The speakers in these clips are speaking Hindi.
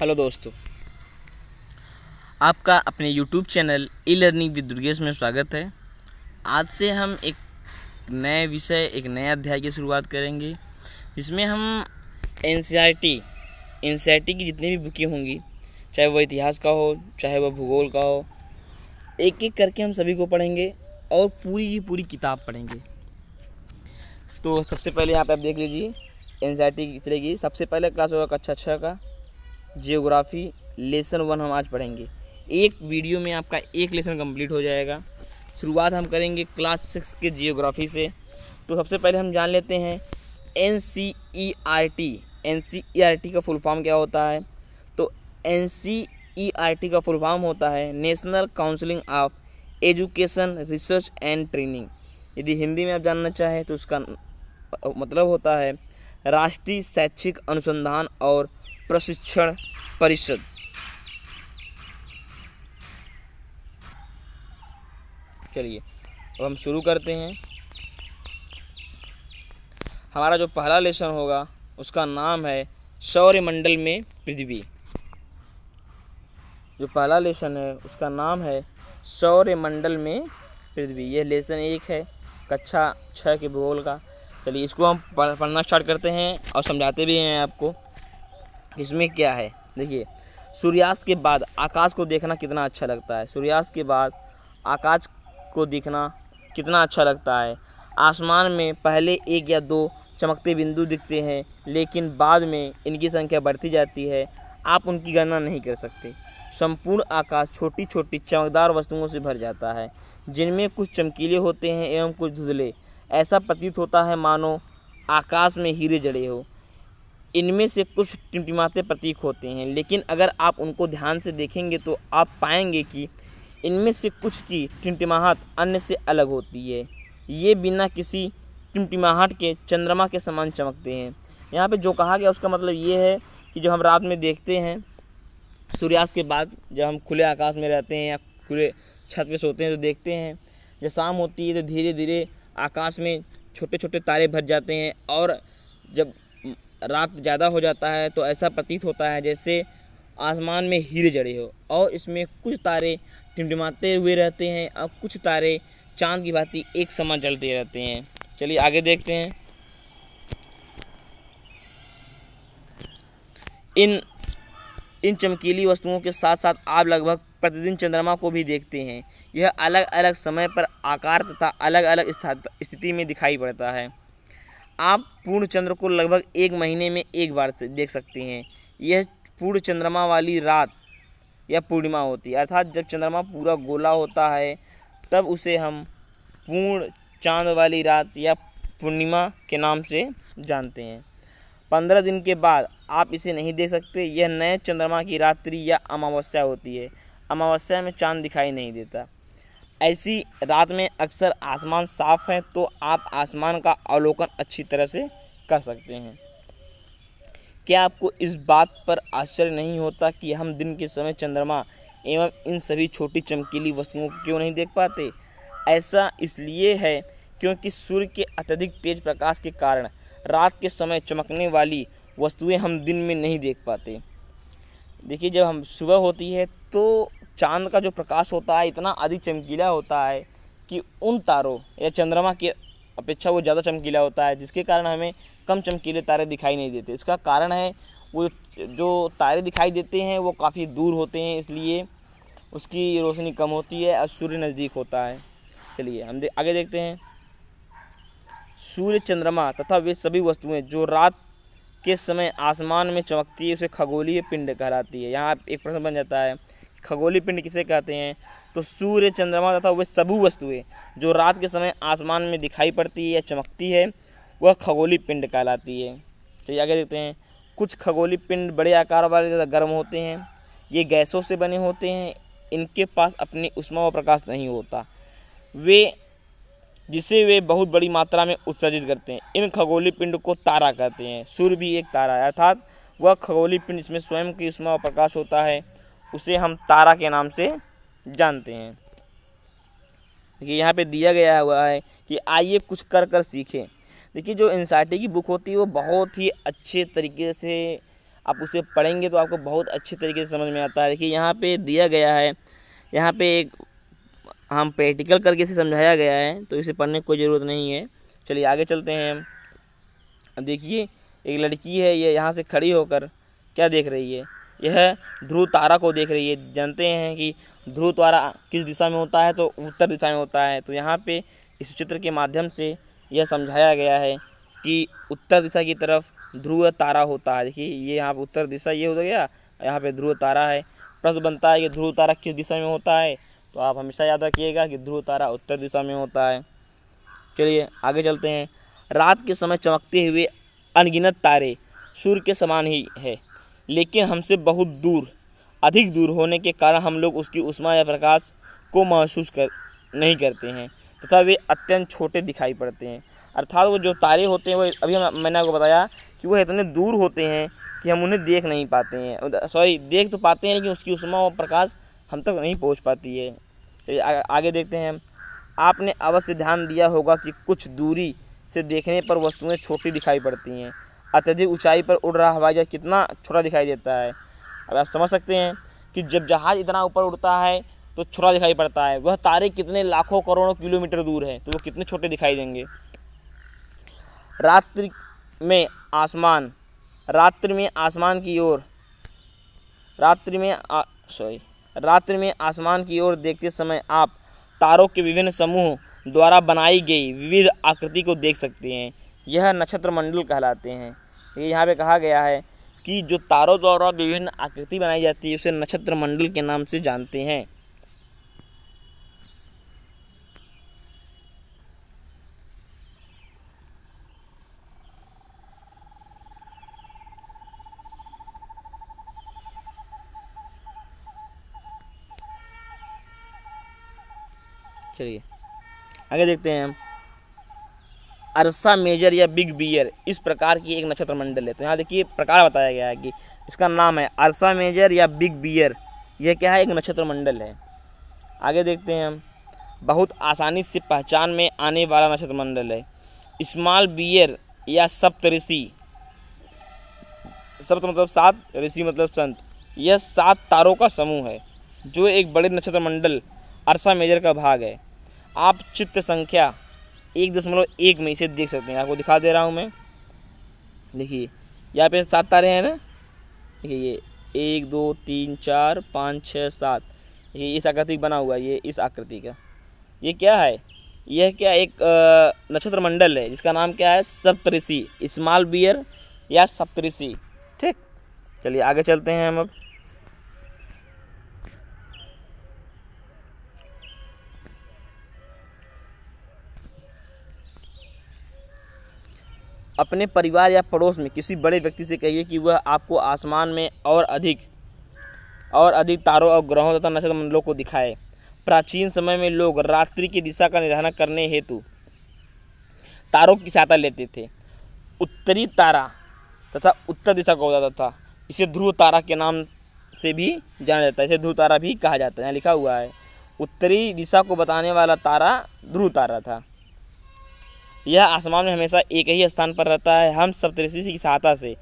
हेलो दोस्तों आपका अपने YouTube channel e learning with Durgesh में स्वागत है आज से हम एक नए विषय एक नए अध्याय की शुरुआत करेंगे जिसमें हम एन सी की जितनी भी बुकें होंगी चाहे वह इतिहास का हो चाहे वह भूगोल का हो एक एक करके हम सभी को पढ़ेंगे और पूरी की पूरी किताब पढ़ेंगे तो सबसे पहले यहाँ पे आप देख लीजिए एन सी की तरह की सबसे पहले क्लास होगा कक्षा छः का जियोग्राफी लेसन वन हम आज पढ़ेंगे एक वीडियो में आपका एक लेसन कंप्लीट हो जाएगा शुरुआत हम करेंगे क्लास सिक्स के जियोग्राफी से तो सबसे पहले हम जान लेते हैं N C E R T N C E R T का फुल फॉर्म क्या होता है तो N C E R T का फुल फॉर्म होता है national counselling of education research and training यदि हिंदी में आप जानना चाहें तो उसका मतलब होता है राष्ट्रीय शैक्षिक अनुसंधान और प्रशिक्षण परिषद चलिए अब हम शुरू करते हैं हमारा जो पहला लेसन होगा उसका नाम है सौर्यमंडल में पृथ्वी जो पहला लेसन है उसका नाम है सौर्यमंडल में पृथ्वी यह लेसन एक है कक्षा छः के भूगोल का चलिए इसको हम पढ़ना स्टार्ट करते हैं और समझाते भी हैं आपको इसमें क्या है देखिए सूर्यास्त के बाद आकाश को देखना कितना अच्छा लगता है सूर्यास्त के बाद आकाश को देखना कितना अच्छा लगता है आसमान में पहले एक या दो चमकते बिंदु दिखते हैं लेकिन बाद में इनकी संख्या बढ़ती जाती है आप उनकी गणना नहीं कर सकते संपूर्ण आकाश छोटी छोटी चमकदार वस्तुओं से भर जाता है जिनमें कुछ चमकीले होते हैं एवं कुछ धुंधले ऐसा प्रतीत होता है मानो आकाश में हीरे जड़े हो इनमें से कुछ टिमटिमाते प्रतीक होते हैं लेकिन अगर आप उनको ध्यान से देखेंगे तो आप पाएंगे कि इनमें से कुछ की टिमटिमाहट अन्य से अलग होती है ये बिना किसी टिमटिमाहट के चंद्रमा के समान चमकते हैं यहाँ पे जो कहा गया उसका मतलब ये है कि जो हम रात में देखते हैं सूर्यास्त के बाद जब हम खुले आकाश में रहते हैं या खुले छत पे सोते हैं तो देखते हैं जब शाम होती है तो धीरे धीरे आकाश में छोटे छोटे तारे भर जाते हैं और जब रात ज़्यादा हो जाता है तो ऐसा प्रतीत होता है जैसे आसमान में हीरे जड़े हो और इसमें कुछ तारे टिमटिमाते हुए रहते हैं और कुछ तारे चांद की भांति एक समान जलते रहते हैं चलिए आगे देखते हैं इन इन चमकीली वस्तुओं के साथ साथ आप लगभग प्रतिदिन चंद्रमा को भी देखते हैं यह अलग अलग समय पर आकार तथा अलग अलग स्थिति में दिखाई पड़ता है आप पूर्ण चंद्र को लगभग एक महीने में एक बार से देख सकते हैं यह पूर्ण चंद्रमा वाली रात या पूर्णिमा होती है अर्थात जब चंद्रमा पूरा गोला होता है तब उसे हम पूर्ण चांद वाली रात या पूर्णिमा के नाम से जानते हैं पंद्रह दिन के बाद आप इसे नहीं देख सकते यह नए चंद्रमा की रात्रि या अमावस्या होती है अमावस्या में चांद दिखाई नहीं देता ऐसी रात में अक्सर आसमान साफ है तो आप आसमान का अवलोकन अच्छी तरह से कर सकते हैं क्या आपको इस बात पर आश्चर्य नहीं होता कि हम दिन के समय चंद्रमा एवं इन सभी छोटी चमकीली वस्तुओं को क्यों नहीं देख पाते ऐसा इसलिए है क्योंकि सूर्य के अत्यधिक तेज प्रकाश के कारण रात के समय चमकने वाली वस्तुएं हम दिन में नहीं देख पाते देखिए जब हम सुबह होती है तो चांद का जो प्रकाश होता है इतना अधिक चमकीला होता है कि उन तारों या चंद्रमा की अपेक्षा वो ज़्यादा चमकीला होता है जिसके कारण हमें कम चमकीले तारे दिखाई नहीं देते इसका कारण है वो जो तारे दिखाई देते हैं वो काफ़ी दूर होते हैं इसलिए उसकी रोशनी कम होती है और सूर्य नज़दीक होता है चलिए हम दे, आगे देखते हैं सूर्य चंद्रमा तथा वे सभी वस्तुएं जो रात के समय आसमान में चमकती है उसे खगोलीय पिंड कहलाती है यहाँ एक प्रश्न बन जाता है खगोली पिंड किसे कहते हैं तो सूर्य चंद्रमा तथा वे सबू वस्तुएं जो रात के समय आसमान में दिखाई पड़ती है या चमकती है वह खगोली पिंड कहलाती है तो ये आगे देखते हैं कुछ खगोली पिंड बड़े आकार वाले तथा गर्म होते हैं ये गैसों से बने होते हैं इनके पास अपनी उष्मा व प्रकाश नहीं होता वे जिसे वे बहुत बड़ी मात्रा में उत्सर्जित करते हैं इन खगोली पिंड को तारा कहते हैं सूर्य भी एक तारा है अर्थात वह खगोली पिंड जिसमें स्वयं की उष्मा व प्रकाश होता है उसे हम तारा के नाम से जानते हैं देखिए यहाँ पे दिया गया हुआ है कि आइए कुछ कर कर सीखें देखिए जो एनसाइटी की बुक होती है वो बहुत ही अच्छे तरीके से आप उसे पढ़ेंगे तो आपको बहुत अच्छे तरीके से समझ में आता है देखिए यहाँ पे दिया गया है यहाँ पे एक हम प्रैक्टिकल करके इसे समझाया गया है तो इसे पढ़ने की कोई ज़रूरत नहीं है चलिए आगे चलते हैं देखिए एक लड़की है ये यहाँ से खड़ी होकर क्या देख रही है यह ध्रुव तारा को देख रही है जानते हैं कि ध्रुव तारा किस दिशा में होता है तो उत्तर दिशा में होता है तो यहाँ पे इस चित्र के माध्यम से यह समझाया गया है कि उत्तर दिशा की तरफ ध्रुव तारा होता है देखिए ये यहाँ पर उत्तर दिशा ये हो तो गया यहाँ पे ध्रुव तारा है प्रश्न बनता है कि ध्रुव तारा किस दिशा में होता है तो आप हमेशा याद रखिएगा कि ध्रुव तारा उत्तर दिशा में होता है चलिए आगे चलते हैं रात के समय चमकते हुए अनगिनत तारे सूर्य के समान ही है लेकिन हमसे बहुत दूर अधिक दूर होने के कारण हम लोग उसकी उष्मा या प्रकाश को महसूस कर नहीं करते हैं तथा वे अत्यंत छोटे दिखाई पड़ते हैं अर्थात वो जो तारे होते हैं वो अभी हम मैंने आपको बताया कि वह इतने दूर होते हैं कि हम उन्हें देख नहीं पाते हैं सॉरी देख तो पाते हैं लेकिन उसकी उष्मा और प्रकाश हम तक नहीं पहुंच पाती है तो आ, आगे देखते हैं आपने अवश्य ध्यान दिया होगा कि कुछ दूरी से देखने पर वस्तुएं छोटी दिखाई पड़ती हैं अत्यधिक ऊंचाई पर उड़ रहा हवाई जहाज़ कितना छोटा दिखाई देता है अब आप समझ सकते हैं कि जब जहाज़ इतना ऊपर उड़ता है तो छोटा दिखाई पड़ता है वह तारे कितने लाखों करोड़ों किलोमीटर दूर है तो वो कितने छोटे दिखाई देंगे रात्रि में आसमान रात्रि में आसमान की ओर रात्रि में सॉरी रात्रि में आसमान की ओर देखते समय आप तारों के विभिन्न समूह द्वारा बनाई गई विविध आकृति को देख सकते हैं यह नक्षत्र मंडल कहलाते हैं ये यहाँ पे कहा गया है कि जो तारों द्वारा विभिन्न आकृति बनाई जाती है उसे नक्षत्र मंडल के नाम से जानते हैं चलिए आगे देखते हैं हम अरसा मेजर या बिग बियर इस प्रकार की एक नक्षत्र मंडल है तो यहाँ देखिए प्रकार बताया गया है कि इसका नाम है अरसा मेजर या बिग बियर यह क्या है एक नक्षत्र मंडल है आगे देखते हैं हम बहुत आसानी से पहचान में आने वाला नक्षत्र मंडल है स्मॉल बियर या सप्तऋषि सप्त मतलब सात ऋषि मतलब संत यह सात तारों का समूह है जो एक बड़े नक्षत्र मंडल अरसा मेजर का भाग है आप चित्त संख्या एक दशमलव एक में इसे देख सकते हैं आपको दिखा दे रहा हूँ मैं देखिए यहाँ पे सात तारे हैं ना देखिए ये एक दो तीन चार पाँच छः सात ये इस आकृति बना हुआ है ये इस आकृति का ये क्या है यह क्या एक नक्षत्र मंडल है जिसका नाम क्या है सप्तऋषि स्मॉल बियर या सप्तऋषि ठीक चलिए आगे चलते हैं हम अब अपने परिवार या पड़ोस में किसी बड़े व्यक्ति से कहिए कि वह आपको आसमान में और अधिक और अधिक तारों और ग्रहों तथा मंडलों को दिखाए प्राचीन समय में लोग रात्रि की दिशा का निर्धारण करने हेतु तारों की सहायता लेते थे उत्तरी तारा तथा उत्तर दिशा को जाता था इसे ध्रुव तारा के नाम से भी जाना जाता है इसे ध्रुव तारा भी कहा जाता है यहाँ लिखा हुआ है उत्तरी दिशा को बताने वाला तारा ध्रुव तारा था यह आसमान में हमेशा एक ही स्थान पर रहता है हम सप्तऋषि की सहायता से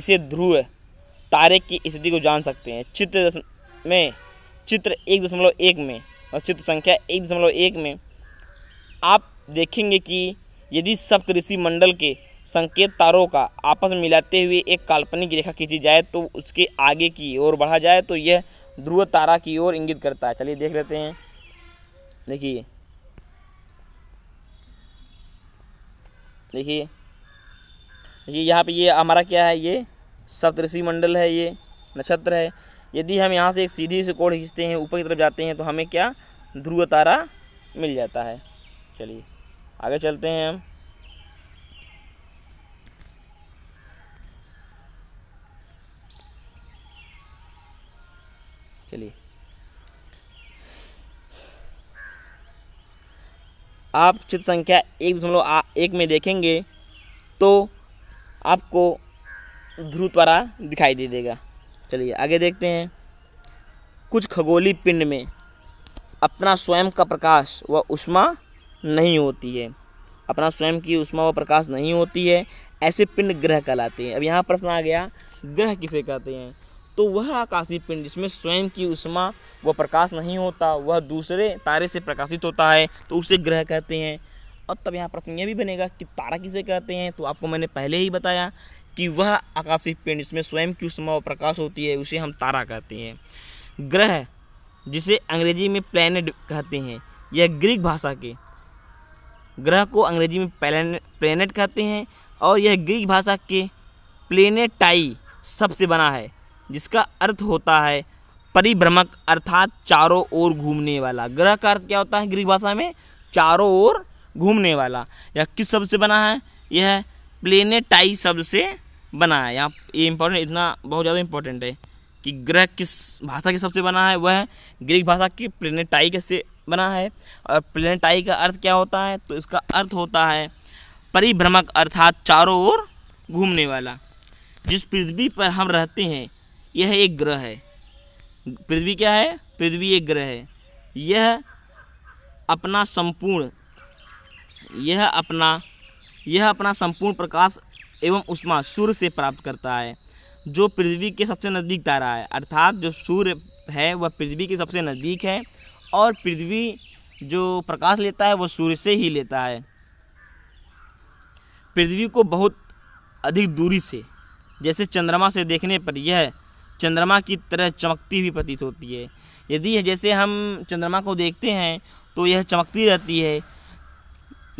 इसे ध्रुव तारे की स्थिति को जान सकते हैं चित्र में चित्र एक दशमलव एक में और चित्र संख्या एक दशमलव एक में आप देखेंगे कि यदि सप्तऋषि मंडल के संकेत तारों का आपस में मिलाते हुए एक काल्पनिक रेखा खींची जाए तो उसके आगे की ओर बढ़ा जाए तो यह ध्रुव तारा की ओर इंगित करता है चलिए देख लेते हैं देखिए देखिए देखिए यहाँ पे ये हमारा क्या है ये सप्तऋषि मंडल है ये नक्षत्र है यदि हम यहाँ से एक सीधी से कोण खींचते हैं ऊपर की तरफ जाते हैं तो हमें क्या ध्रुव तारा मिल जाता है चलिए आगे चलते हैं हम आप चित्र संख्या एक दशमलव एक में देखेंगे तो आपको ध्रुव तारा दिखाई दे देगा चलिए आगे देखते हैं कुछ खगोली पिंड में अपना स्वयं का प्रकाश व उष्मा नहीं होती है अपना स्वयं की उष्मा व प्रकाश नहीं होती है ऐसे पिंड ग्रह कहलाते हैं अब यहाँ प्रश्न आ गया ग्रह किसे कहते हैं तो वह आकाशीय पिंड जिसमें स्वयं की उष्मा व प्रकाश नहीं होता वह दूसरे तारे से प्रकाशित होता है तो उसे ग्रह कहते हैं और तब यहाँ प्रश्न यह भी बनेगा कि तारा किसे कहते हैं तो आपको मैंने पहले ही बताया कि वह आकाशीय पिंड जिसमें स्वयं की उष्मा व प्रकाश होती है उसे हम तारा कहते हैं ग्रह जिसे अंग्रेजी में प्लैनेट कहते हैं यह ग्रीक भाषा के ग्रह को अंग्रेजी में प्लैनेट कहते हैं और यह ग्रीक भाषा के प्लेनेटाई सबसे बना है जिसका अर्थ होता है परिभ्रमक अर्थात चारों ओर घूमने वाला ग्रह का अर्थ क्या होता है ग्रीक भाषा में चारों ओर घूमने वाला यह किस शब्द से बना है यह प्लेनेटाई शब्द से बना है यहाँ ये इम्पोर्टेंट इतना बहुत ज़्यादा इम्पोर्टेंट है कि ग्रह किस भाषा के शब्द से बना है वह ग्रीक भाषा की प्लेनेटाई से बना है और प्लेनेटाई का अर्थ क्या होता है तो इसका अर्थ होता है परिभ्रमक अर्थात चारों ओर घूमने वाला जिस पृथ्वी पर हम रहते हैं यह एक ग्रह है पृथ्वी क्या है पृथ्वी एक ग्रह है यह अपना संपूर्ण यह अपना यह अपना संपूर्ण प्रकाश एवं उष्मा सूर्य से प्राप्त करता है जो पृथ्वी के सबसे नज़दीक तारा है अर्थात जो सूर्य है वह पृथ्वी के सबसे नज़दीक है और पृथ्वी जो प्रकाश लेता है वह सूर्य से ही लेता है पृथ्वी को बहुत अधिक दूरी से जैसे चंद्रमा से देखने पर यह चंद्रमा की तरह चमकती हुई प्रतीत होती है यदि जैसे हम चंद्रमा को देखते हैं तो यह चमकती रहती है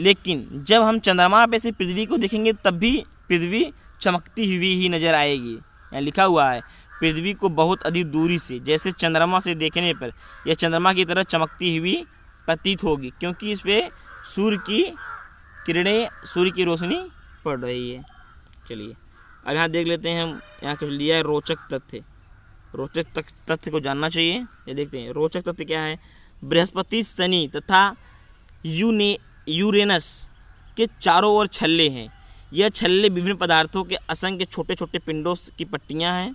लेकिन जब हम चंद्रमा पे से पृथ्वी को देखेंगे तब भी पृथ्वी चमकती हुई ही नज़र आएगी यहाँ लिखा हुआ है पृथ्वी को बहुत अधिक दूरी से जैसे चंद्रमा से देखने पर यह चंद्रमा की तरह चमकती हुई प्रतीत होगी क्योंकि इस पर सूर्य की किरणें सूर्य की रोशनी पड़ रही है चलिए अब यहाँ देख लेते हैं हम यहाँ लिया है रोचक तथ्य रोचक तथ्य को जानना चाहिए ये देखते हैं रोचक तथ्य क्या है बृहस्पति शनि तथा यूने यूरेनस के चारों ओर छल्ले हैं यह छल्ले विभिन्न पदार्थों के असंख्य छोटे छोटे पिंडों की पट्टियाँ हैं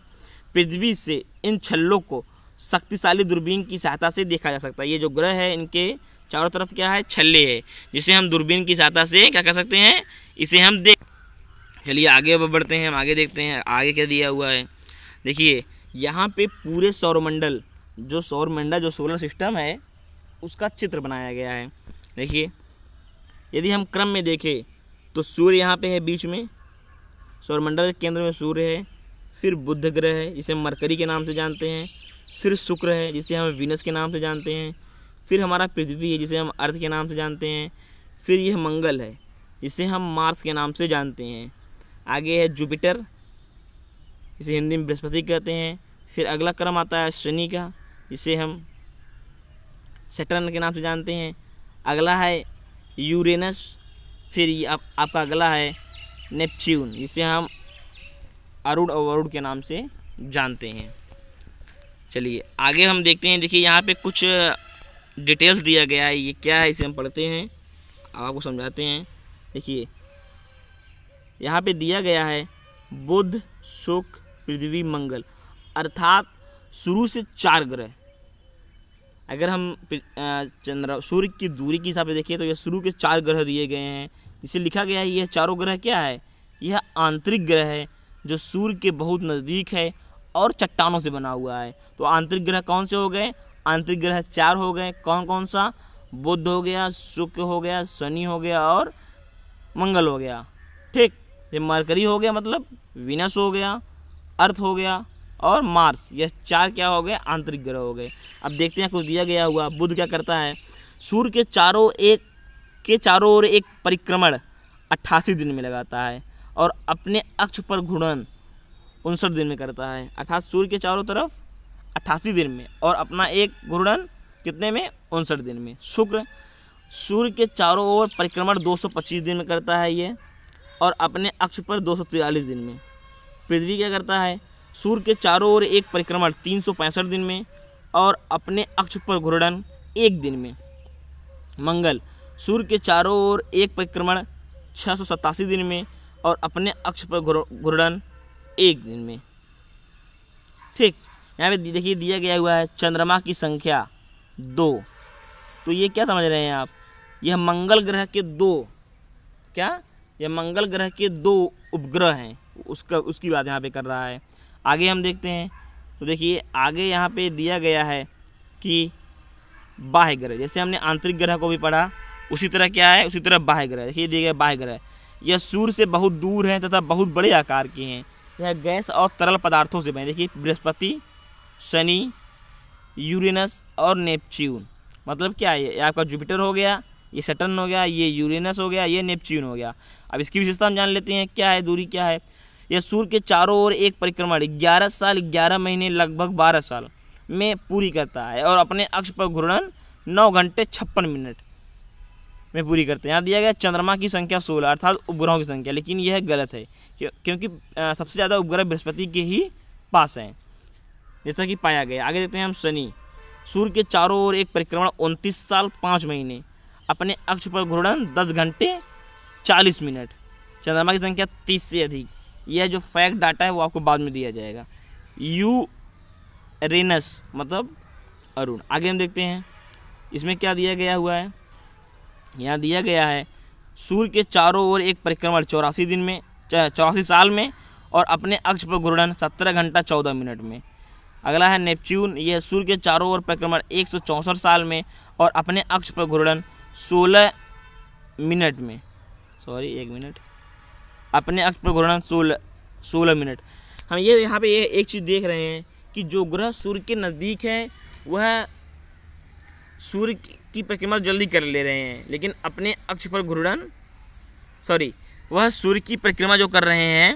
पृथ्वी से इन छल्लों को शक्तिशाली दूरबीन की सहायता से देखा जा सकता है ये जो ग्रह है इनके चारों तरफ क्या है छल्ले है जिसे हम दूरबीन की सहायता से क्या कर सकते हैं इसे हम देख चलिए आगे बढ़ते हैं हम आगे देखते हैं आगे क्या दिया हुआ है देखिए यहाँ पे पूरे सौरमंडल जो सौरमंडल जो सोलर सिस्टम है उसका चित्र बनाया गया है देखिए यदि हम क्रम में देखें तो सूर्य यहाँ पे है बीच में सौरमंडल के केंद्र में सूर्य है फिर बुध ग्रह है जिसे मरकरी के नाम से जानते हैं फिर शुक्र है जिसे हम वीनस के नाम से जानते हैं फिर हमारा पृथ्वी है जिसे हम अर्थ के नाम से जानते हैं फिर यह मंगल है जिसे हम मार्स के नाम से जानते हैं आगे है जुपिटर इसे हिंदी में बृहस्पति कहते हैं फिर अगला क्रम आता है शनि का इसे हम सेटर्न के नाम से जानते हैं अगला है यूरेनस फिर आप, आपका अगला है नेपच्यून इसे हम अरुण और वरुण के नाम से जानते हैं चलिए आगे हम देखते हैं देखिए यहाँ पे कुछ डिटेल्स दिया गया है ये क्या है इसे हम पढ़ते हैं आपको समझाते हैं देखिए यहाँ पे दिया गया है बुध शुक्र पृथ्वी मंगल अर्थात शुरू से चार ग्रह अगर हम चंद्र सूर्य की दूरी के हिसाब से देखिए तो यह शुरू के चार ग्रह दिए गए हैं इसे लिखा गया है यह चारों ग्रह क्या है यह आंतरिक ग्रह है जो सूर्य के बहुत नज़दीक है और चट्टानों से बना हुआ है तो आंतरिक ग्रह कौन से हो गए आंतरिक ग्रह चार हो गए कौन कौन सा बुद्ध हो गया शुक्र हो गया शनि हो गया और मंगल हो गया ठीक ये मरकरी हो गया मतलब विनस हो गया अर्थ हो गया और मार्स यह चार क्या हो गए आंतरिक ग्रह हो गए अब देखते हैं कुछ दिया गया हुआ बुध क्या करता है सूर्य के चारों एक के चारों ओर एक परिक्रमण अट्ठासी दिन में लगाता है और अपने अक्ष पर घूर्णन उनसठ दिन में करता है अर्थात सूर्य के चारों तरफ अट्ठासी दिन में और अपना एक घूर्णन कितने में उनसठ दिन में शुक्र सूर्य के चारों ओर परिक्रमण 225 दिन में करता है ये और अपने अक्ष पर तिरालीस दिन में पृथ्वी क्या करता है सूर्य के चारों ओर एक परिक्रमण तीन दिन में और अपने अक्ष पर घूर्णन एक दिन में मंगल सूर्य के चारों ओर एक परिक्रमण छः दिन में और अपने अक्ष पर घूर्णन एक दिन में ठीक यहाँ पे देखिए दिया गया हुआ है चंद्रमा की संख्या दो तो ये क्या समझ रहे हैं आप यह मंगल ग्रह के दो क्या यह मंगल ग्रह के दो उपग्रह हैं उसका उसकी बात यहाँ पे कर रहा है आगे हम देखते हैं तो देखिए आगे यहाँ पे दिया गया है कि बाह्य ग्रह जैसे हमने आंतरिक ग्रह को भी पढ़ा उसी तरह क्या है उसी तरह बाह्य ग्रह देखिए दिए गए बाह्य ग्रह यह सूर्य से बहुत दूर हैं तथा बहुत बड़े आकार के हैं यह गैस और तरल पदार्थों से बने देखिए बृहस्पति शनि यूरेनस और नेपच्यून मतलब क्या है ये आपका जुपिटर हो गया ये सटन हो गया ये यूरेनस हो गया ये नेपच्यून हो गया अब इसकी विशेषता हम जान लेते हैं क्या है दूरी क्या है यह सूर्य के चारों ओर एक परिक्रमा ग्यारह साल ग्यारह महीने लगभग बारह साल में पूरी करता है और अपने अक्ष पर घूर्णन नौ घंटे छप्पन मिनट में पूरी करते हैं यहाँ दिया गया चंद्रमा की संख्या सोलह अर्थात उपग्रहों की संख्या लेकिन यह गलत है क्योंकि सबसे ज़्यादा उपग्रह बृहस्पति के ही पास हैं जैसा कि पाया गया आगे देखते हैं हम शनि सूर्य के चारों ओर एक परिक्रमा उनतीस साल पाँच महीने अपने अक्ष पर घूर्णन दस घंटे चालीस मिनट चंद्रमा की संख्या तीस से अधिक यह जो फैक्ट डाटा है वो आपको बाद में दिया जाएगा यू रेनस मतलब अरुण आगे हम देखते हैं इसमें क्या दिया गया हुआ है यहाँ दिया गया है सूर्य के चारों ओर एक परिक्रमण चौरासी दिन में चौरासी साल में और अपने अक्ष पर घूर्णन सत्रह घंटा चौदह मिनट में अगला है नेपच्यून यह सूर्य के चारों ओर परिक्रमण एक सौ चौंसठ साल में और अपने अक्ष पर घूर्णन सोलह मिनट में सॉरी एक मिनट अपने अक्ष पर घूर्णन सोलह सोलह मिनट हम ये यहाँ पे ये एक चीज़ देख रहे हैं कि जो ग्रह सूर्य के नज़दीक है वह सूर्य की परिक्रमा जल्दी कर ले रहे हैं लेकिन अपने अक्ष पर घूर्णन सॉरी वह सूर्य की परिक्रमा जो कर रहे हैं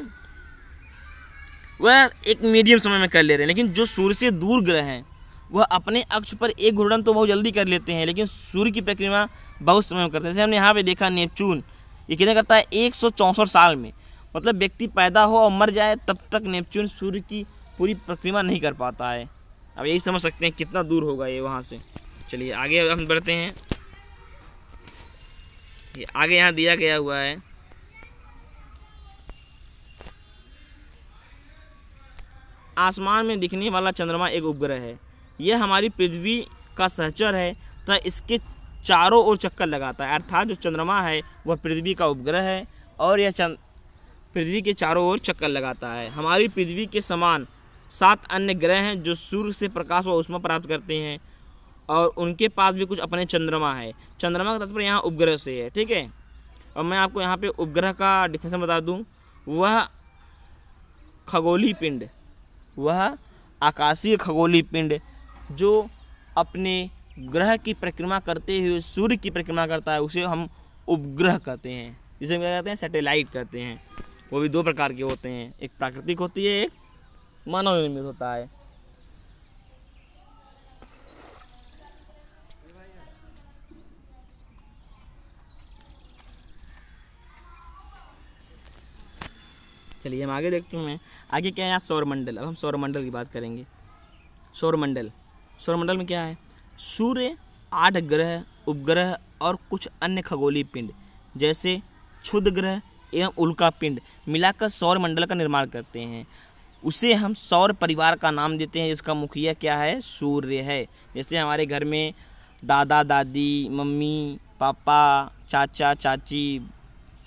वह एक मीडियम समय में कर ले रहे हैं लेकिन जो सूर्य से दूर ग्रह हैं वह अपने अक्ष पर एक घूर्णन तो बहुत जल्दी कर लेते हैं लेकिन सूर्य की परिक्रमा बहुत समय में करते हैं जैसे हमने यहाँ पे देखा नेपचून ये कितने करता है एक साल में मतलब व्यक्ति पैदा हो और मर जाए तब तक नेपच्यून सूर्य की पूरी प्रतिमा नहीं कर पाता है अब यही समझ सकते हैं कितना दूर होगा ये वहाँ से चलिए आगे हम बढ़ते हैं ये आगे यहाँ दिया गया हुआ है आसमान में दिखने वाला चंद्रमा एक उपग्रह है यह हमारी पृथ्वी का सहचर है तथा इसके चारों ओर चक्कर लगाता है अर्थात जो चंद्रमा है वह पृथ्वी का उपग्रह है और यह चंद पृथ्वी के चारों ओर चक्कर लगाता है हमारी पृथ्वी के समान सात अन्य ग्रह हैं जो सूर्य से प्रकाश व उष्मा प्राप्त करते हैं और उनके पास भी कुछ अपने चंद्रमा है चंद्रमा का तत्पर यहाँ उपग्रह से है ठीक है और मैं आपको यहाँ पे उपग्रह का डिफिनेशन बता दूँ वह खगोली पिंड वह आकाशीय खगोली पिंड जो अपने ग्रह की परिक्रमा करते हुए सूर्य की परिक्रमा करता है उसे हम उपग्रह कहते हैं जिसे क्या कहते हैं सैटेलाइट कहते हैं वो भी दो प्रकार के होते हैं एक प्राकृतिक होती है एक मानव निर्मित होता है चलिए हम आगे देखते हैं आगे क्या है यहाँ सौरमंडल अब हम सौरमंडल की बात करेंगे सौरमंडल सौरमंडल में क्या है सूर्य आठ ग्रह उपग्रह और कुछ अन्य खगोलीय पिंड जैसे क्षुद्र ग्रह एवं उल्का पिंड मिलाकर सौर मंडल का निर्माण करते हैं उसे हम सौर परिवार का नाम देते हैं जिसका मुखिया क्या है सूर्य है जैसे हमारे घर में दादा दादी मम्मी पापा चाचा चाची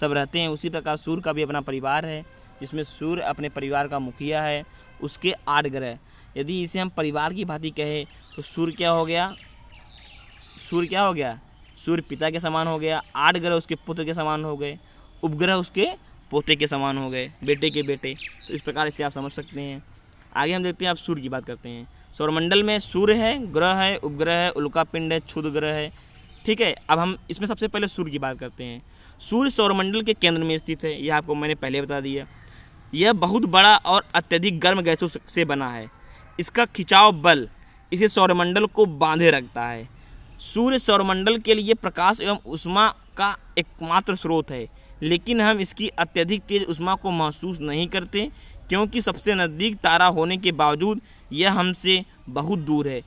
सब रहते हैं उसी प्रकार सूर्य का भी अपना परिवार है जिसमें सूर्य अपने परिवार का मुखिया है उसके आठ ग्रह यदि इसे हम परिवार की भांति कहें तो सूर्य क्या हो गया सूर्य क्या हो गया सूर्य पिता के समान हो गया आठ ग्रह उसके पुत्र के समान हो गए उपग्रह उसके पोते के समान हो गए बेटे के बेटे तो इस प्रकार इसे आप समझ सकते हैं आगे हम देखते हैं आप सूर्य की बात करते हैं सौरमंडल में सूर्य है ग्रह है उपग्रह है उल्कापिंड है क्षुद्र ग्रह है ठीक है अब हम इसमें सबसे पहले सूर्य की बात करते हैं सूर्य सौरमंडल के केंद्र में स्थित है यह आपको मैंने पहले बता दिया यह बहुत बड़ा और अत्यधिक गर्म गैसों से बना है इसका खिंचाव बल इसे सौरमंडल को बांधे रखता है सूर्य सौरमंडल के लिए प्रकाश एवं उष्मा का एकमात्र स्रोत है लेकिन हम इसकी अत्यधिक तेज उष्मा को महसूस नहीं करते क्योंकि सबसे नज़दीक तारा होने के बावजूद यह हमसे बहुत दूर है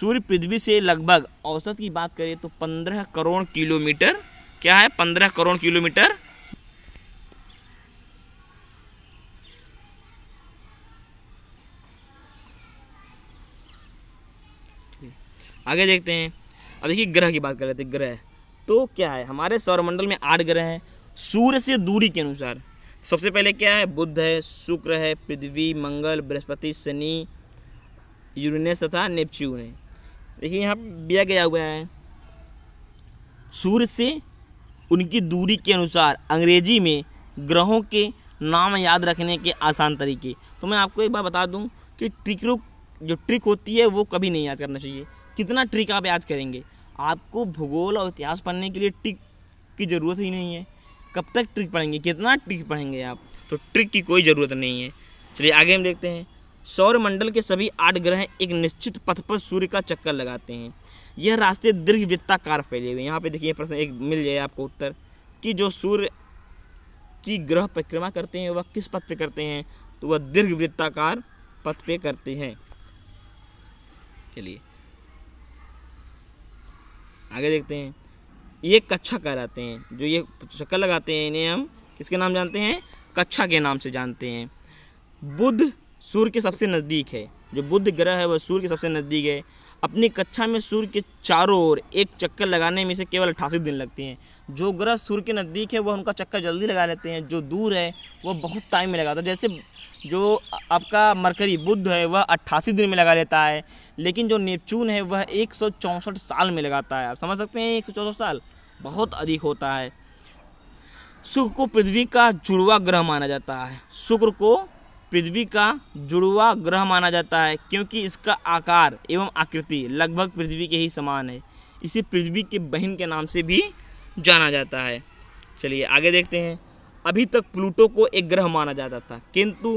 सूर्य पृथ्वी से लगभग औसत की बात करें तो पंद्रह करोड़ किलोमीटर क्या है पंद्रह करोड़ किलोमीटर आगे देखते हैं अब देखिए ग्रह की बात कर लेते हैं ग्रह तो क्या है हमारे सौरमंडल में आठ ग्रह हैं सूर्य से दूरी के अनुसार सबसे पहले क्या है बुध है शुक्र है पृथ्वी मंगल बृहस्पति शनि यूरेनस तथा नेपच्यून है देखिए यहाँ दिया गया हुआ है सूर्य से उनकी दूरी के अनुसार अंग्रेजी में ग्रहों के नाम याद रखने के आसान तरीके तो मैं आपको एक बार बता दूं कि ट्रिक जो ट्रिक होती है वो कभी नहीं याद करना चाहिए कितना ट्रिक आप याद करेंगे आपको भूगोल और इतिहास पढ़ने के लिए ट्रिक की ज़रूरत ही नहीं है कब तक ट्रिक पढ़ेंगे कितना ट्रिक पढ़ेंगे आप तो ट्रिक की कोई ज़रूरत नहीं है चलिए आगे हम देखते हैं सौरमंडल के सभी आठ ग्रह एक निश्चित पथ पर सूर्य का चक्कर लगाते हैं यह रास्ते दीर्घ वित्ताकार फैले हुए यहाँ पे देखिए प्रश्न एक मिल जाए आपको उत्तर कि जो सूर्य की ग्रह परिक्रमा करते हैं वह किस पथ पे करते हैं तो वह दीर्घ वृत्ताकार पथ पे करते हैं चलिए आगे देखते हैं ये कच्छा कहलाते हैं जो ये चक्कर लगाते हैं इन्हें हम किसके नाम जानते हैं कच्छा के नाम से जानते हैं बुध सूर्य के सबसे नज़दीक है जो बुध ग्रह है वह सूर्य के सबसे नज़दीक है अपनी कक्षा में सूर्य के चारों ओर एक चक्कर लगाने में से केवल अट्ठासी दिन लगते हैं जो ग्रह सूर्य के नज़दीक है वह उनका चक्कर जल्दी लगा लेते हैं जो दूर है वह बहुत टाइम में लगाता है जैसे जो आपका मरकरी बुद्ध है वह अट्ठासी दिन में लगा लेता है लेकिन जो नेपचून है वह एक साल में लगाता है आप समझ सकते हैं एक साल बहुत अधिक होता है शुक्र को पृथ्वी का जुड़वा ग्रह माना जाता है शुक्र को पृथ्वी का जुड़वा ग्रह माना जाता है क्योंकि इसका आकार एवं आकृति लगभग पृथ्वी के ही समान है इसे पृथ्वी के बहन के नाम से भी जाना जाता है चलिए आगे देखते हैं अभी तक प्लूटो को एक ग्रह माना जाता था किंतु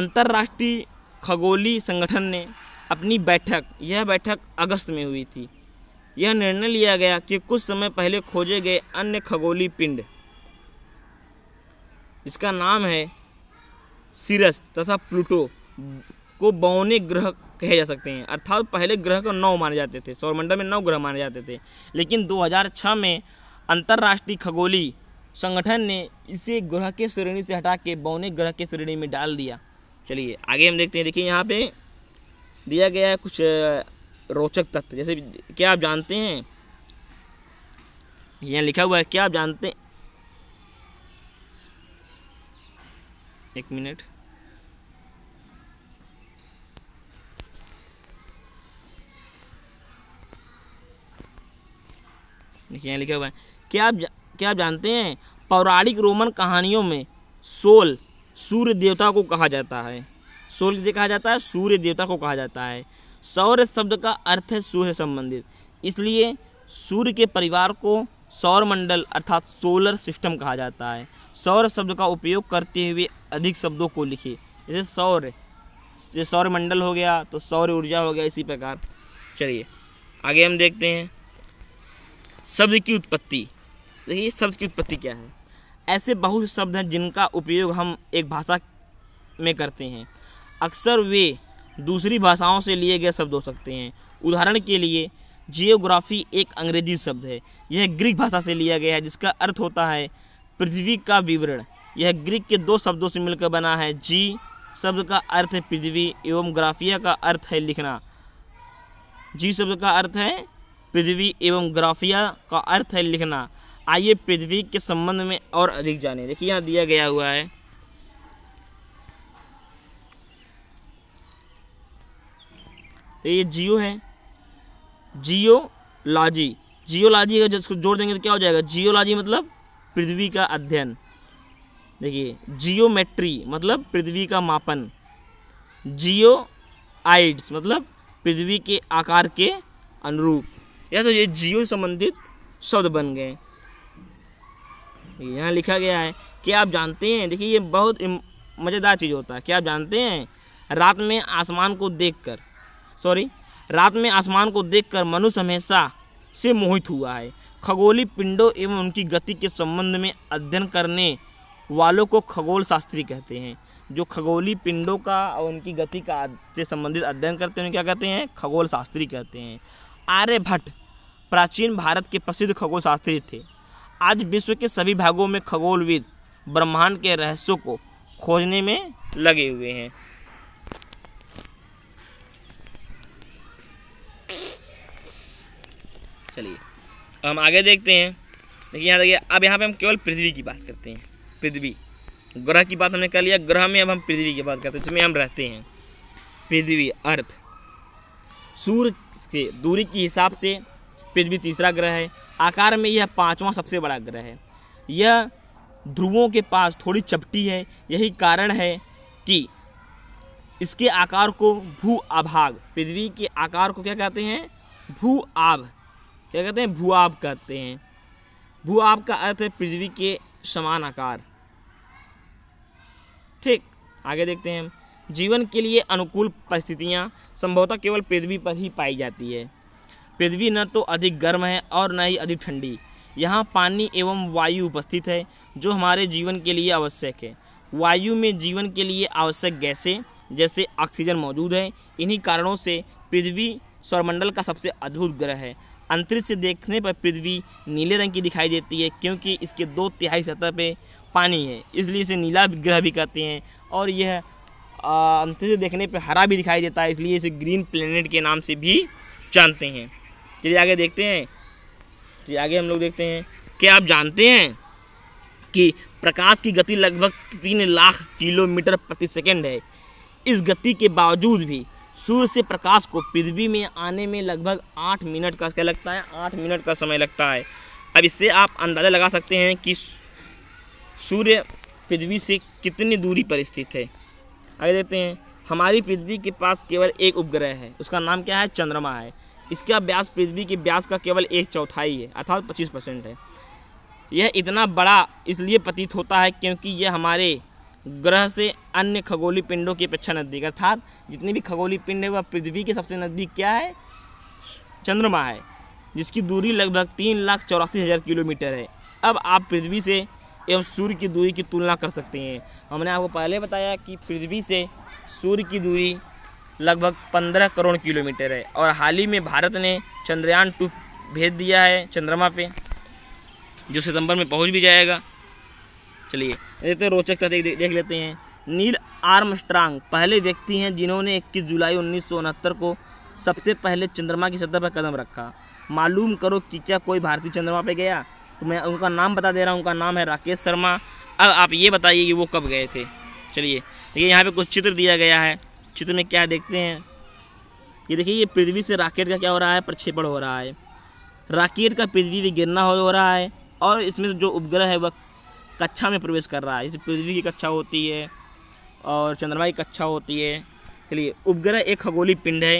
अंतर्राष्ट्रीय खगोली संगठन ने अपनी बैठक यह बैठक अगस्त में हुई थी यह निर्णय लिया गया कि कुछ समय पहले खोजे गए अन्य खगोली पिंड इसका नाम है सीरस तथा प्लूटो को बौने ग्रह कहे जा सकते हैं अर्थात पहले ग्रह को नौ माने जाते थे सौरमंडल में नौ ग्रह माने जाते थे लेकिन 2006 में अंतर्राष्ट्रीय खगोली संगठन ने इसे ग्रह के श्रेणी से हटा के बौने ग्रह के श्रेणी में डाल दिया चलिए आगे हम देखते हैं देखिए यहाँ पे दिया गया है कुछ रोचक तत्व जैसे क्या आप जानते हैं यहाँ लिखा हुआ है क्या आप जानते हैं एक मिनट देखिए यहाँ लिखा हुआ है क्या आप क्या आप जानते हैं पौराणिक रोमन कहानियों में सोल सूर्य देवता को कहा जाता है सोल किसे कहा जाता है सूर्य देवता को कहा जाता है सौर शब्द का अर्थ है सूर्य संबंधित इसलिए सूर्य के परिवार को सौर मंडल अर्थात सोलर सिस्टम कहा जाता है सौर शब्द का उपयोग करते हुए अधिक शब्दों को लिखिए जैसे सौर जैसे मंडल हो गया तो सौर ऊर्जा हो गया इसी प्रकार चलिए आगे हम देखते हैं शब्द की उत्पत्ति देखिए शब्द की उत्पत्ति क्या है ऐसे बहुत शब्द हैं जिनका उपयोग हम एक भाषा में करते हैं अक्सर वे दूसरी भाषाओं से लिए गए शब्द हो सकते हैं उदाहरण के लिए जियोग्राफी एक अंग्रेजी शब्द है यह ग्रीक भाषा से लिया गया है जिसका अर्थ होता है पृथ्वी का विवरण यह ग्रीक के दो शब्दों से मिलकर बना है जी शब्द का अर्थ है पृथ्वी एवं ग्राफिया का अर्थ है लिखना जी शब्द का अर्थ है पृथ्वी एवं ग्राफिया का अर्थ है लिखना आइए पृथ्वी के संबंध में और अधिक जाने देखिए यहाँ दिया गया हुआ है तो ये जियो है जियोलॉजी जियोलॉजी अगर जिसको जोड़ देंगे तो क्या हो जाएगा जियोलॉजी मतलब पृथ्वी का अध्ययन देखिए जियोमेट्री मतलब पृथ्वी का मापन जियो आइड्स मतलब पृथ्वी के आकार के अनुरूप या तो ये जियो संबंधित शब्द बन गए यहाँ लिखा गया है कि आप जानते हैं देखिए ये बहुत मज़ेदार चीज़ होता है क्या आप जानते हैं रात में आसमान को देखकर सॉरी रात में आसमान को देखकर मनुष्य हमेशा से मोहित हुआ है खगोली पिंडों एवं उनकी गति के संबंध में अध्ययन करने वालों को खगोल शास्त्री कहते हैं जो खगोली पिंडों का और उनकी गति का से संबंधित अध्ययन करते हैं क्या कहते हैं खगोल शास्त्री कहते हैं आर्यभट्ट प्राचीन भारत के प्रसिद्ध खगोल शास्त्री थे आज विश्व के सभी भागों में खगोलविद ब्रह्मांड के रहस्यों को खोजने में लगे हुए हैं चलिए हम आगे देखते हैं देखिए यहाँ देखिए अब यहाँ पे हम केवल पृथ्वी की बात करते हैं पृथ्वी ग्रह की बात हमने कर लिया ग्रह में अब हम पृथ्वी की बात करते हैं जिसमें हम रहते हैं पृथ्वी अर्थ सूर्य के दूरी के हिसाब से पृथ्वी तीसरा ग्रह है आकार में यह पाँचवा सबसे बड़ा ग्रह है यह ध्रुवों के पास थोड़ी चपटी है यही कारण है कि इसके आकार को भू आभाग पृथ्वी के आकार को क्या कहते हैं भू आभ क्या कहते हैं भूआब कहते हैं भूआब का अर्थ है पृथ्वी के समान आकार ठीक आगे देखते हैं हम जीवन के लिए अनुकूल परिस्थितियाँ संभवतः केवल पृथ्वी पर ही पाई जाती है पृथ्वी न तो अधिक गर्म है और न ही अधिक ठंडी यहाँ पानी एवं वायु उपस्थित है जो हमारे जीवन के लिए आवश्यक है वायु में जीवन के लिए आवश्यक गैसें जैसे ऑक्सीजन मौजूद है इन्हीं कारणों से पृथ्वी सौरमंडल का सबसे अद्भुत ग्रह है अंतरिक्ष से देखने पर पृथ्वी नीले रंग की दिखाई देती है क्योंकि इसके दो तिहाई सतह पे पानी है इसलिए इसे नीला ग्रह भी कहते हैं और यह अंतरिक्ष से देखने पर हरा भी दिखाई देता है इसलिए इसे ग्रीन प्लेनेट के नाम से भी जानते हैं चलिए आगे देखते हैं चलिए आगे हम लोग देखते हैं क्या आप जानते हैं कि प्रकाश की गति लगभग तीन लाख किलोमीटर प्रति सेकेंड है इस गति के बावजूद भी सूर्य से प्रकाश को पृथ्वी में आने में लगभग आठ मिनट का क्या लगता है आठ मिनट का समय लगता है अब इससे आप अंदाज़ा लगा सकते हैं कि सूर्य पृथ्वी से कितनी दूरी पर स्थित है आगे देखते हैं हमारी पृथ्वी के पास केवल एक उपग्रह है उसका नाम क्या है चंद्रमा है इसका व्यास पृथ्वी के व्यास का केवल एक चौथाई है अर्थात पच्चीस परसेंट है यह इतना बड़ा इसलिए प्रतीत होता है क्योंकि यह हमारे ग्रह से अन्य खगोलीय पिंडों की अपेक्षा नज़दीक अर्थात जितनी भी खगोलीय पिंड है वह पृथ्वी के सबसे नज़दीक क्या है चंद्रमा है जिसकी दूरी लगभग तीन लाख चौरासी हज़ार किलोमीटर है अब आप पृथ्वी से एवं सूर्य की दूरी की तुलना कर सकते हैं हमने आपको पहले बताया कि पृथ्वी से सूर्य की दूरी लगभग पंद्रह करोड़ किलोमीटर है और हाल ही में भारत ने चंद्रयान टू भेज दिया है चंद्रमा पे जो सितंबर में पहुंच भी जाएगा चलिए देखते रोचक तथ्य देख, देख लेते हैं नील स्ट्रांग पहले व्यक्ति हैं जिन्होंने इक्कीस जुलाई उन्नीस को सबसे पहले चंद्रमा की सतह पर कदम रखा मालूम करो कि क्या कोई भारतीय चंद्रमा पर गया तो मैं उनका नाम बता दे रहा हूँ उनका नाम है राकेश शर्मा अब आप ये बताइए कि वो कब गए थे चलिए देखिए यहाँ पे कुछ चित्र दिया गया है चित्र में क्या देखते हैं ये देखिए ये पृथ्वी से राकेट का क्या हो रहा है प्रक्षेपण हो रहा है राकेट का पृथ्वी भी गिरना हो रहा है और इसमें जो उपग्रह है वह कक्षा में प्रवेश कर रहा है जैसे पृथ्वी की कक्षा होती है और चंद्रमा की कक्षा होती है चलिए उपग्रह एक खगोली पिंड है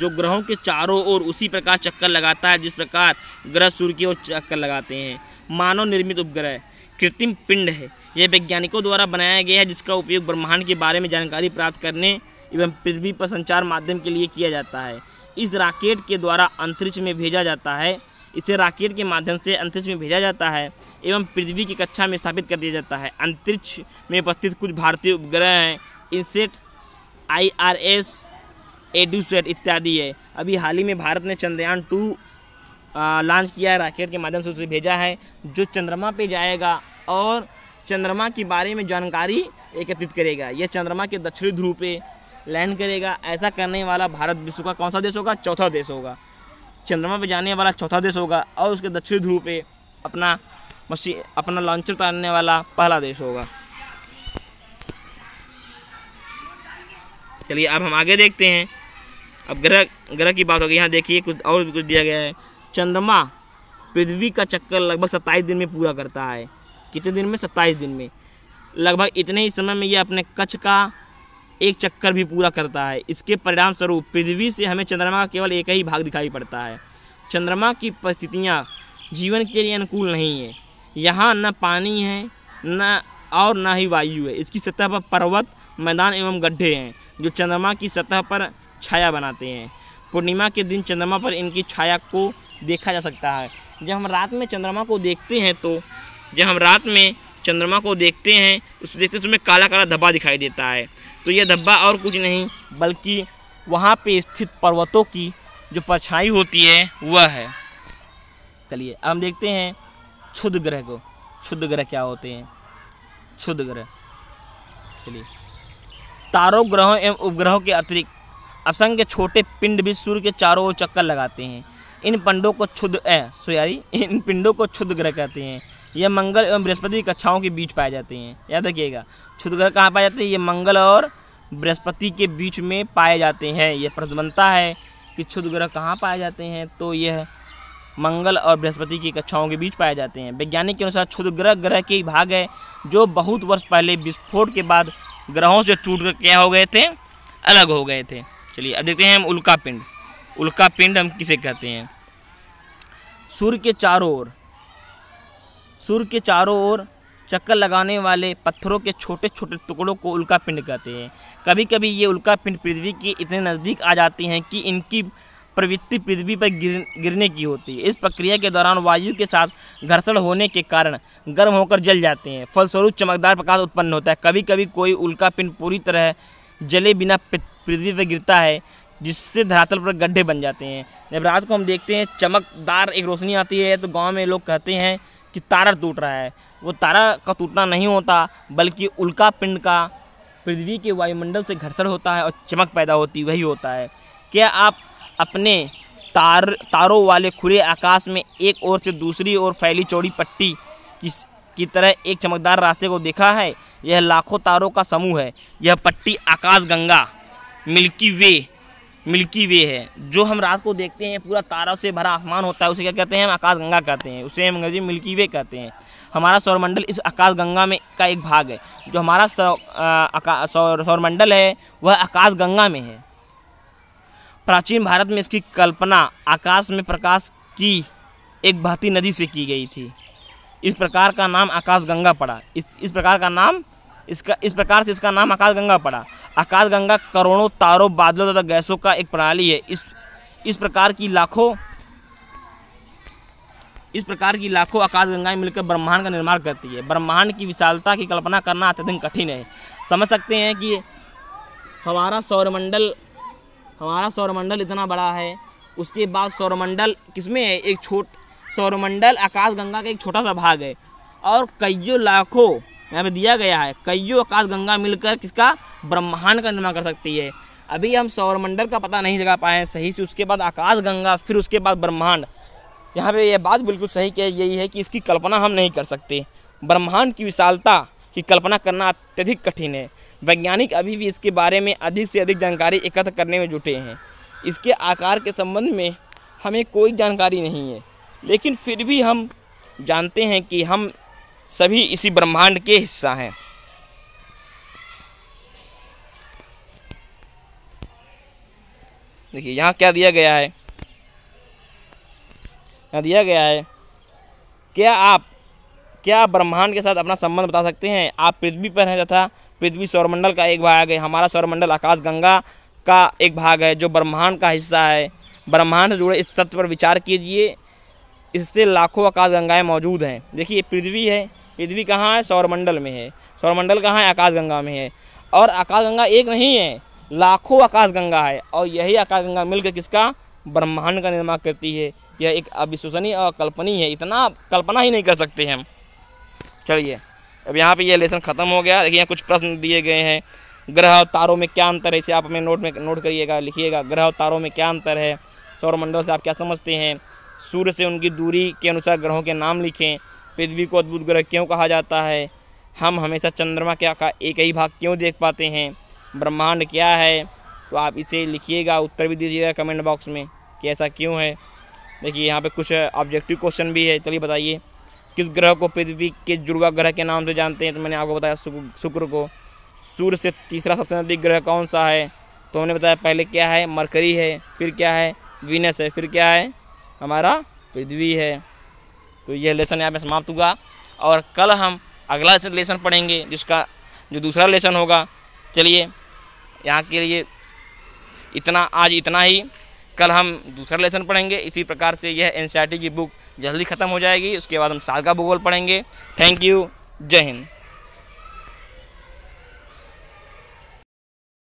जो ग्रहों के चारों ओर उसी प्रकार चक्कर लगाता है जिस प्रकार ग्रह सूर्य की ओर चक्कर लगाते हैं मानव निर्मित उपग्रह कृत्रिम पिंड है यह वैज्ञानिकों द्वारा बनाया गया है जिसका उपयोग ब्रह्मांड के बारे में जानकारी प्राप्त करने एवं पृथ्वी पर संचार माध्यम के लिए किया जाता है इस राकेट के द्वारा अंतरिक्ष में भेजा जाता है इसे राकेट के माध्यम से अंतरिक्ष में भेजा जाता है एवं पृथ्वी की कक्षा में स्थापित कर दिया जाता है अंतरिक्ष में उपस्थित कुछ भारतीय उपग्रह हैं INSAT I R S EDUSAT इत्यादि है अभी हाल ही में भारत ने चंद्रयान टू लॉन्च किया है राकेट के माध्यम से उसे भेजा है जो चंद्रमा पे जाएगा और चंद्रमा के बारे में जानकारी एकत्रित करेगा यह चंद्रमा के दक्षिणी ध्रुव पे लैंड करेगा ऐसा करने वाला भारत विश्व का कौन सा देश होगा चौथा देश होगा चंद्रमा पे जाने वाला चौथा देश होगा और उसके दक्षिणी ध्रुव पे अपना मसी अपना लॉन्चर उतारने वाला पहला देश होगा चलिए अब हम आगे देखते हैं अब ग्रह ग्रह की बात होगी यहाँ देखिए कुछ और कुछ दिया गया है चंद्रमा पृथ्वी का चक्कर लगभग सत्ताईस दिन में पूरा करता है कितने दिन में सत्ताईस दिन में लगभग इतने ही समय में यह अपने कच्छ का एक चक्कर भी पूरा करता है इसके परिणाम स्वरूप पृथ्वी से हमें चंद्रमा का केवल एक ही भाग दिखाई पड़ता है चंद्रमा की परिस्थितियाँ जीवन के लिए अनुकूल नहीं है यहाँ न पानी है न और न ही वायु है इसकी सतह पर पर्वत मैदान एवं गड्ढे हैं जो चंद्रमा की सतह पर छाया बनाते हैं पूर्णिमा के दिन चंद्रमा पर इनकी छाया को देखा जा सकता है जब हम रात में चंद्रमा को देखते हैं तो जब हम रात में चंद्रमा को देखते हैं उस देखते तो समय काला काला धब्बा दिखाई देता है तो यह धब्बा और कुछ नहीं बल्कि वहाँ पे स्थित पर्वतों की जो परछाई होती है वह है चलिए अब हम देखते हैं क्षुद्र ग्रह को क्षुद्र ग्रह क्या होते हैं क्षुद्र ग्रह चलिए तारों ग्रहों एवं उपग्रहों के अतिरिक्त असंख्य छोटे पिंड भी सूर्य के चारों ओर चक्कर लगाते हैं इन पंडों को क्षुद्र सॉरी इन पिंडों को क्षुद्र ग्रह कहते हैं यह मंगल एवं बृहस्पति कक्षाओं के बीच पाए जाते हैं याद रखिएगा क्षुद्र ग्रह कहाँ पाए जाते हैं ये मंगल और बृहस्पति के बीच में पाए जाते हैं यह प्रश्न बनता है कि क्षुद्र ग्रह कहाँ पाए जाते हैं तो यह मंगल और बृहस्पति की कक्षाओं के बीच पाए जाते हैं वैज्ञानिक के अनुसार क्षुद्र ग्रह ग्रह के भाग है जो बहुत वर्ष पहले विस्फोट के बाद ग्रहों से टूट कर क्या हो गए थे अलग हो गए थे चलिए अब देखते हैं हम उल्का पिंड उल्का पिंड हम किसे कहते हैं सूर्य के चारों ओर सूर्य के चारों ओर चक्कर लगाने वाले पत्थरों के छोटे छोटे टुकड़ों को उल्का पिंड कहते हैं कभी कभी ये उल्का पिंड पृथ्वी के इतने नज़दीक आ जाती हैं कि इनकी प्रवृत्ति पृथ्वी पर गिर गिरने की होती है इस प्रक्रिया के दौरान वायु के साथ घर्षण होने के कारण गर्म होकर जल जाते हैं फलस्वरूप चमकदार प्रकाश उत्पन्न होता है कभी कभी कोई उल्का पिंड पूरी तरह जले बिना पृथ्वी पर गिरता है जिससे धरातल पर गड्ढे बन जाते हैं जब रात को हम देखते हैं चमकदार एक रोशनी आती है तो गांव में लोग कहते हैं कि तारा टूट रहा है वो तारा का टूटना नहीं होता बल्कि उल्का पिंड का पृथ्वी के वायुमंडल से घर्षण होता है और चमक पैदा होती वही होता है क्या आप अपने तार तारों वाले खुले आकाश में एक ओर से दूसरी ओर फैली चौड़ी पट्टी किस की तरह एक चमकदार रास्ते को देखा है यह लाखों तारों का समूह है यह पट्टी Akash Ganga milky way milky way है जो हम रात को देखते हैं पूरा तारा से भरा आसमान होता है उसे क्या कहते हैं हम आकाश गंगा कहते हैं उसे हम अंग्रेजी मिल्की वे कहते हैं हमारा सौरमंडल इस आकाश गंगा में का एक भाग है जो हमारा सौरमंडल है वह आकाश गंगा में है प्राचीन भारत में इसकी कल्पना आकाश में प्रकाश की एक बहती नदी से की गई थी इस प्रकार का नाम आकाश गंगा पड़ा इस इस प्रकार का नाम इसका इस प्रकार से इसका नाम आकाश गंगा पड़ा आकाश गंगा करोड़ों तारों बादलों तथा गैसों का एक प्रणाली है इस इस प्रकार की लाखों इस प्रकार की लाखों आकाशगंगाएं मिलकर ब्रह्मांड का निर्माण करती है ब्रह्मांड की विशालता की कल्पना करना अत्यधिक कठिन है समझ सकते हैं कि हमारा सौरमंडल हमारा सौरमंडल इतना बड़ा है उसके बाद सौरमंडल किसमें है एक छोट सौरमंडल आकाशगंगा का एक छोटा सा भाग है और कई लाखों यहाँ पे दिया गया है कईयों आकाश गंगा मिलकर किसका ब्रह्मांड का निर्माण कर सकती है अभी हम सौरमंडल का पता नहीं लगा पाए हैं सही से उसके बाद आकाश गंगा फिर उसके बाद ब्रह्मांड यहाँ पे यह बात बिल्कुल सही कह यही है कि इसकी कल्पना हम नहीं कर सकते ब्रह्मांड की विशालता की कल्पना करना अत्यधिक कठिन है वैज्ञानिक अभी भी इसके बारे में अधिक से अधिक जानकारी एकत्र करने में जुटे हैं इसके आकार के संबंध में हमें कोई जानकारी नहीं है लेकिन फिर भी हम जानते हैं कि हम सभी इसी ब्रह्मांड के हिस्सा हैं देखिए यहाँ क्या दिया गया है यहाँ दिया गया है क्या आप क्या ब्रह्मांड के साथ अपना संबंध बता सकते हैं आप पृथ्वी पर हैं तथा पृथ्वी सौरमंडल का एक भाग है हमारा सौरमंडल आकाश गंगा का एक भाग है जो ब्रह्मांड का हिस्सा है ब्रह्मांड से जुड़े इस तत्व पर विचार कीजिए इससे लाखों आकाश गंगाएँ मौजूद हैं देखिए पृथ्वी है पृथ्वी कहाँ है सौरमंडल में है सौरमंडल कहाँ है आकाशगंगा में है और आकाशगंगा एक नहीं है लाखों आकाशगंगा है और यही आकाशगंगा मिलकर किसका ब्रह्मांड का निर्माण करती है यह एक अविश्वसनीय और कल्पनीय है इतना कल्पना ही नहीं कर सकते हम चलिए अब यहाँ पे यह लेसन ख़त्म हो गया देखिए यहाँ कुछ प्रश्न दिए गए हैं ग्रह और तारों में क्या अंतर है इसे आप हमें नोट में नोट करिएगा लिखिएगा ग्रह और तारों में क्या अंतर है सौरमंडल से आप क्या समझते हैं सूर्य से उनकी दूरी के अनुसार ग्रहों के नाम लिखें पृथ्वी को अद्भुत ग्रह क्यों कहा जाता है हम हमेशा चंद्रमा क्या का एक ही भाग क्यों देख पाते हैं ब्रह्मांड क्या है तो आप इसे लिखिएगा उत्तर भी दीजिएगा कमेंट बॉक्स में कि ऐसा क्यों है देखिए यहाँ पे कुछ ऑब्जेक्टिव क्वेश्चन भी है चलिए बताइए किस ग्रह को पृथ्वी के जुड़वा ग्रह के नाम से जानते हैं तो मैंने आपको बताया शुक्र को सूर्य से तीसरा सबसे नज़दीक ग्रह कौन सा है तो हमने बताया पहले क्या है मरकरी है फिर क्या है वीनस है फिर क्या है हमारा पृथ्वी है तो ये लेसन यहाँ पे समाप्त हुआ और कल हम अगला लेसन पढ़ेंगे जिसका जो दूसरा लेसन होगा चलिए यहाँ के लिए इतना आज इतना ही कल हम दूसरा लेसन पढ़ेंगे इसी प्रकार से यह एन e की बुक जल्दी ख़त्म हो जाएगी उसके बाद हम साल का भूगोल पढ़ेंगे थैंक यू जय हिंद